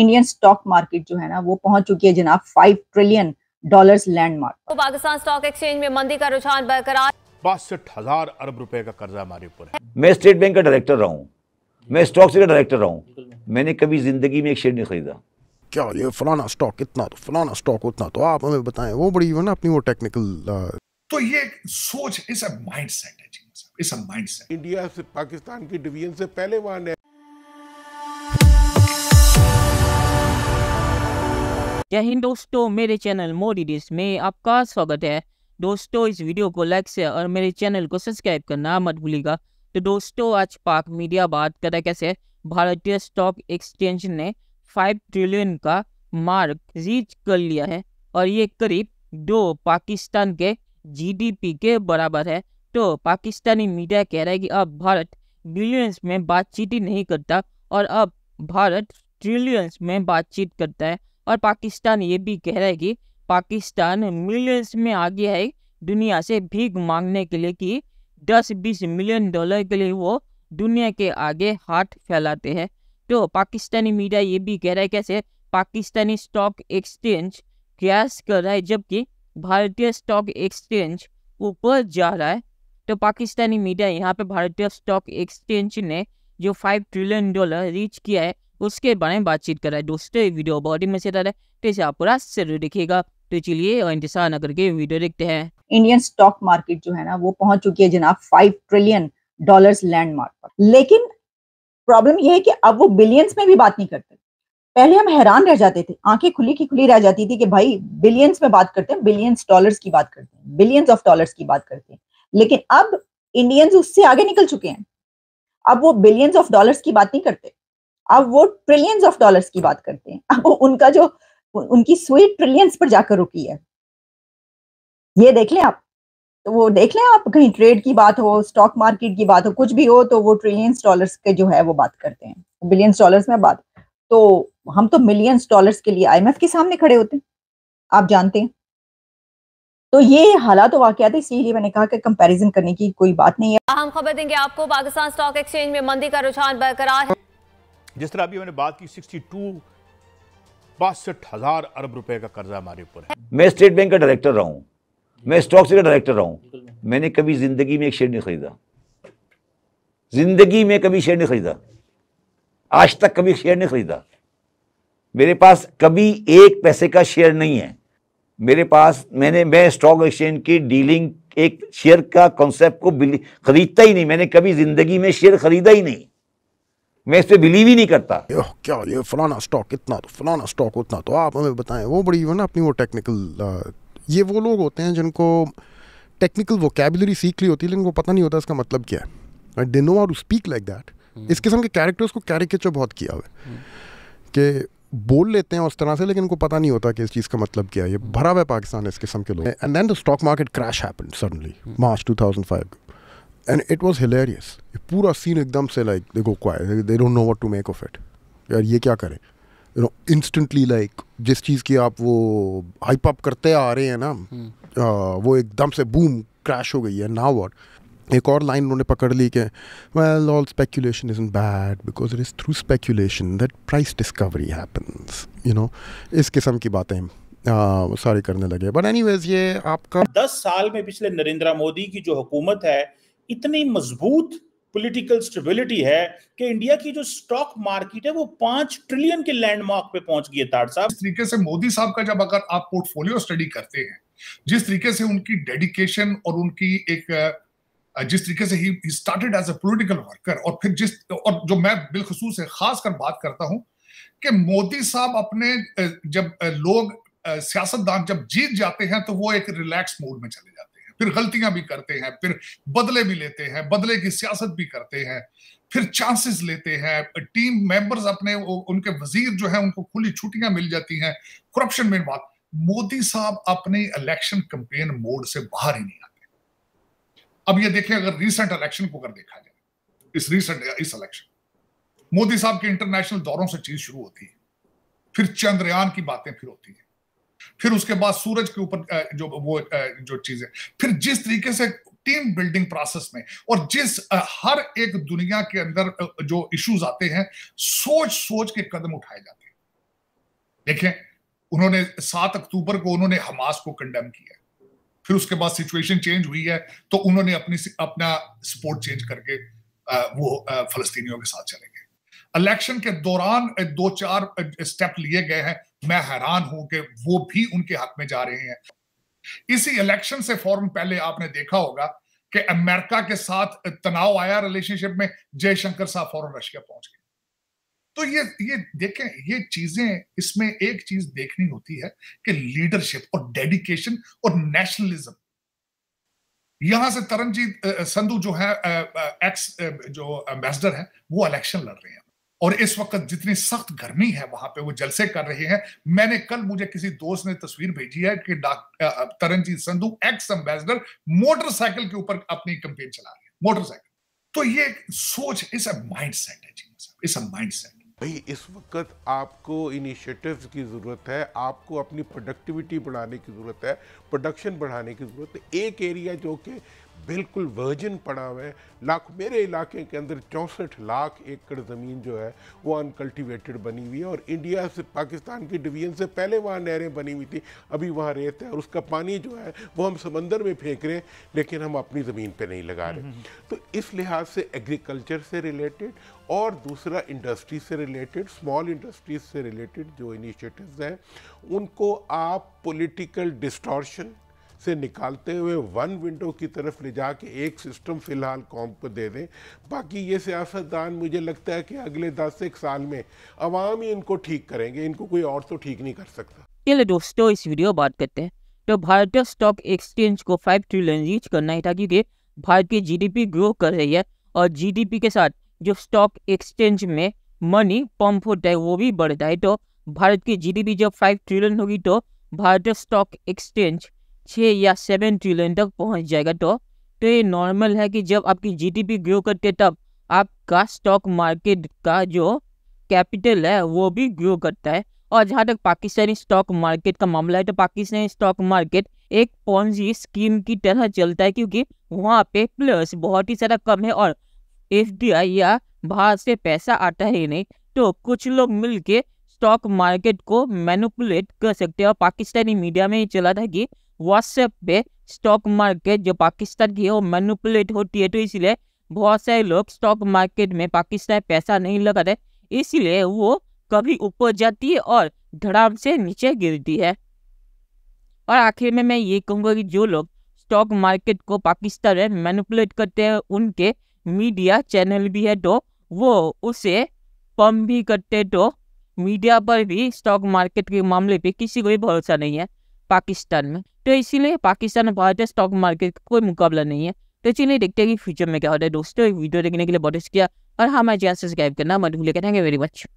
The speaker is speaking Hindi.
इंडियन स्टॉक मार्केट जो है ना वो पहुंच चुकी है जनाब फाइव ट्रिलियन डॉलर लैंडमार्क तो पाकिस्तान स्टॉक एक्सचेंज में मंदी का रुझान बरकरार बासठ हजार अरब रुपए का कर्जा हमारे ऊपर मैं स्टेट बैंक का डायरेक्टर रहा हूँ मैं स्टॉक का डायरेक्टर रहा हूँ मैंने कभी जिंदगी में एक शेयर नहीं खरीदा क्या ये फलाना स्टॉक इतना तो फलाना स्टॉक उतना तो आप हमें बताएं वो बड़ी ना अपनी वो टेक्निकल तो ये सोच इस माइंडसेट है जी इस माइंडसेट इंडिया से पाकिस्तान की डिवीजन से पहले वहां जय हिंद दोस्तों मेरे चैनल मोदी डिश में आपका स्वागत है दोस्तों इस वीडियो को लाइक से और मेरे चैनल को सब्सक्राइब करना मत भूलिएगा तो दोस्तों आज पाक मीडिया बात करें कैसे भारतीय स्टॉक एक्सचेंज ने फाइव ट्रिलियन का मार्क रीच कर लिया है और ये करीब दो पाकिस्तान के जीडीपी के बराबर है तो पाकिस्तानी मीडिया कह रहा है कि अब भारत बिलियंस में बातचीत ही नहीं करता और अब भारत ट्रिलियंस में बातचीत करता है और पाकिस्तान ये भी कह रहा है कि पाकिस्तान मिलियंस में आगे है दुनिया से भीख मांगने के लिए कि 10-20 मिलियन डॉलर के लिए वो दुनिया के आगे हाथ फैलाते हैं तो पाकिस्तानी मीडिया ये भी कह रहा है कैसे पाकिस्तानी स्टॉक एक्सचेंज क्रैश कर रहा है जबकि भारतीय स्टॉक एक्सचेंज ऊपर जा रहा है तो पाकिस्तानी मीडिया यहाँ पे भारतीय स्टॉक एक्सचेंज ने जो फाइव ट्रिलियन डॉलर रीच किया है उसके बारे में बातचीत कर रहा है दूसरे वीडियो बहुत ही मजेदार है तो इसे आप पूरा जरूर देखिएगा तो चलिए और इंतजार न करके वीडियो देखते हैं इंडियन स्टॉक मार्केट जो है ना वो पहुंच चुकी है जनाब फाइव ट्रिलियन डॉलर लैंडमार्क पर लेकिन प्रॉब्लम यह है कि अब वो बिलियंस में भी बात नहीं करते पहले हम हैरान रह जाते थे आंखें खुली की खुली रह जाती थी कि भाई बिलियंस में बात करते हैं बिलियंस डॉलर्स की बात करते हैं बिलियंस ऑफ डॉलर्स की बात करते हैं लेकिन अब इंडियंस उससे आगे निकल चुके हैं अब वो बिलियंस ऑफ डॉलर्स की बात नहीं करते अब वो ट्रिलियंस ऑफ डॉलर्स की बात करते हैं अब उनका जो उनकी स्वीट ट्रिलियंस पर जाकर रुकी है ये देख लें आप तो वो देख लें आप कहीं ट्रेड की बात हो स्टॉक मार्केट की बात हो कुछ भी हो तो वो ट्रिलियंस डॉलर्स के जो है वो बात करते हैं बिलियंस डॉलर्स में बात तो हम तो मिलियंस डॉलर्स के लिए आईएमएफ के सामने खड़े होते हैं आप जानते हैं तो ये हालात तो वाकत है इसीलिए मैंने कहा कि कंपैरिजन करने की कोई बात नहीं है हम खबर देंगे आपको पाकिस्तान स्टॉक एक्सचेंज में मंदी का रुझान बरकरार है जिस तरह अभी मैंने बात की सिक्सटी टू बासठ हजार अरब रुपए का कर्जा हमारे ऊपर है मैं स्टेट बैंक का डायरेक्टर रहा हूँ मैं स्टॉक्स का डायरेक्टर रहा हूं मैंने कभी जिंदगी में एक शेयर नहीं खरीदा जिंदगी में कभी शेयर नहीं खरीदा आज तक कभी शेयर नहीं खरीदा मेरे पास कभी एक पैसे का शेयर नहीं है मेरे पास मैंने मैं स्टॉक एक्सचेंज की डीलिंग एक शेयर का कॉन्सेप्ट को खरीदता ही नहीं मैंने कभी जिंदगी में शेयर खरीदा ही नहीं मैं इस पर बिलीव ही नहीं करता क्या ये फलाना स्टॉक इतना तो फलाना स्टॉक उतना तो आप हमें बताएं वो बड़ी ना अपनी वो टेक्निकल ये वो लोग होते हैं जिनको टेक्निकल वोकेबलरी सीख ली होती है लेकिन वो पता नहीं होता इसका मतलब क्या है आई डिनो आर स्पीक लाइक दैट इस किस्म के कैरेक्टर्स को कैरिकेचर बहुत किया हुआ हम्म। कि बोल लेते हैं उस तरह से लेकिन उनको पता नहीं होता कि इस चीज़ का मतलब क्या है ये भरा हुआ है पाकिस्तान इस किस्म के लोग and then the stock market crash happen suddenly March 2005 and it was hilarious पूरा सीन एकदम से like they go quiet they don't know what to make of it यार ये क्या करें यू नो इंस्टेंटली लाइक जिस चीज़ की आप वो हाइप अप करते आ रहे हैं ना hmm. आ, वो एकदम से बूम क्रैश हो गई है ना वॉट एक और लाइन उन्होंने पकड़ ली कि well all speculation is in bad because it is through speculation that price discovery happens you know इस किस्म की बातें सारी करने लगे बट एनी ये आपका दस साल में पिछले नरेंद्र मोदी की जो हुकूमत है इतनी मजबूत पॉलिटिकल स्टेबिलिटी है कि इंडिया की जो स्टॉक मार्केट है वो पांच ट्रिलियन के लैंडमार्क पे पहुंच गई है तार साहब इस तरीके से मोदी साहब का जब अगर आप पोर्टफोलियो स्टडी करते हैं जिस तरीके से उनकी डेडिकेशन और उनकी एक जिस तरीके से ही started as a political worker और फिर जिस और जो मैं बिलखसूस खासकर बात करता हूं कि मोदी साहब अपने जब लोग सियासतदान जब जीत जाते हैं तो वो एक रिलैक्स मोड में चले जाते हैं फिर गलतियां भी करते हैं फिर बदले भी लेते हैं बदले की सियासत भी करते हैं फिर चांसेस लेते हैं टीम मेंबर्स अपने उनके वजीर जो है उनको खुली छुट्टियां मिल जाती हैं करप्शन में बात मोदी साहब अपने इलेक्शन कंपेन मोड से बाहर ही नहीं आते अब ये देखें अगर रिसेंट इलेक्शन को अगर देखा जाए इस रिसेंट इस इलेक्शन मोदी साहब के इंटरनेशनल दौरों से चीज शुरू होती है फिर चंद्रयान की बातें फिर होती है फिर उसके बाद सूरज के ऊपर जो वो जो चीज है फिर जिस तरीके से टीम बिल्डिंग प्रोसेस में और जिस हर एक दुनिया के अंदर जो इश्यूज आते हैं सोच सोच के कदम उठाए जाते हैं देखें उन्होंने सात अक्टूबर को उन्होंने हमास को कंडेम किया फिर उसके बाद सिचुएशन चेंज हुई है तो उन्होंने अपनी अपना सपोर्ट चेंज करके वो फलस्तीनियों के साथ चले गए इलेक्शन के दौरान दो चार स्टेप लिए गए हैं मैं हैरान हूं कि वो भी उनके हक में जा रहे हैं इसी इलेक्शन से फौरन पहले आपने देखा होगा कि अमेरिका के साथ तनाव आया रिलेशनशिप में जयशंकर साहब फौरन रशिया पहुंच गए तो ये ये देखें ये चीजें इसमें एक चीज देखनी होती है कि लीडरशिप और डेडिकेशन और नेशनलिज्म यहां से तरनजीत संधु जो है एक्स जो एम्बेसडर है वो इलेक्शन लड़ रहे हैं और इस वक्त जितनी सख्त गर्मी है वहां पे वो जलसे कर रहे हैं मैंने कल मुझे किसी दोस्त ने तस्वीर भेजी है कि Taranjit Sandhu ex ambassador motorcycle के ऊपर अपनी कंपेन चला रहे हैं मोटरसाइकिल तो ये सोच इस माइंड सेट है जी मतलब इस माइंड सेट भाई इस वक्त आपको इनिशिएटिव की ज़रूरत है आपको अपनी प्रोडक्टिविटी बढ़ाने की ज़रूरत है प्रोडक्शन बढ़ाने की ज़रूरत है एक एरिया जो कि बिल्कुल वर्जिन पड़ा हुआ है लाख मेरे इलाके के अंदर चौंसठ लाख एकड़ ज़मीन जो है वो अनकल्टिवेटेड बनी हुई है और इंडिया से पाकिस्तान की डिवीजन से पहले वहाँ नहरें बनी हुई थी अभी वहाँ रेत है और उसका पानी जो है वो हम समंदर में फेंक रहे हैं लेकिन हम अपनी ज़मीन पर नहीं लगा रहे हम्म, हम्म। तो इस लिहाज से एग्रीकल्चर से रिलेटेड और दूसरा इंडस्ट्री से रिलेटेड स्मॉल इंडस्ट्रीज से रिलेटेड जो इनिशिएटिव्स हैं उनको आप पॉलिटिकल डिस्टॉर्शन से निकालते हुए वन विंडो की तरफ ले जाके एक सिस्टम फिलहाल कौम को दे दें बाकी ये सियासतदान मुझे लगता है कि अगले दस एक साल में अवाम ही इनको ठीक करेंगे इनको कोई और तो ठीक नहीं कर सकता चलो दोस्तों इस वीडियो बात करते हैं तो भारतीय स्टॉक एक्सचेंज को फाइव ट्रिलियन रीच करना ही था क्योंकि भारत की जी ग्रो कर रही है और जी के साथ जो स्टॉक एक्सचेंज में मनी पम्प होता है वो भी बढ़ता है तो भारत की जीडीपी जब फाइव ट्रिलियन होगी तो भारतीय स्टॉक एक्सचेंज छः या सेवन ट्रिलियन तक पहुंच जाएगा तो तो ये नॉर्मल है कि जब आपकी जीडीपी ग्रो करते तब आपका स्टॉक मार्केट का जो कैपिटल है वो भी ग्रो करता है और जहाँ तक पाकिस्तानी स्टॉक मार्केट का मामला है तो पाकिस्तानी स्टॉक मार्केट एक पौजी स्कीम की तरह चलता है क्योंकि वहाँ पे प्लस बहुत ही ज़्यादा कम है और एफ या बाहर से पैसा आता ही नहीं तो कुछ लोग मिल के स्टॉक मार्केट को मैनुपुलेट कर सकते हैं और पाकिस्तानी मीडिया में ये चला था कि व्हाट्सएप पे स्टॉक मार्केट जो पाकिस्तान की है वो मैनुपुलेट होती है तो इसलिए बहुत सारे लोग स्टॉक मार्केट में पाकिस्तान पैसा नहीं लगाते इसलिए वो कभी ऊपर जाती है और धड़ाम से नीचे गिरती है और आखिर में मैं ये कहूँगा कि जो लोग स्टॉक मार्केट को पाकिस्तान में मैनुपुलेट करते हैं उनके मीडिया चैनल भी है तो वो उसे पम्प भी करते तो मीडिया पर भी स्टॉक मार्केट के मामले पे किसी को भी भरोसा नहीं है पाकिस्तान में तो इसीलिए पाकिस्तान और भारतीय स्टॉक मार्केट का कोई मुकाबला नहीं है तो चलिए देखते हैं कि फ्यूचर में क्या होता है दोस्तों वीडियो देखने के लिए बहुत अच्छा किया और हाँ, हमारे चैनल सब्सक्राइब करना मत भूलिएगा थैंक यू वेरी मच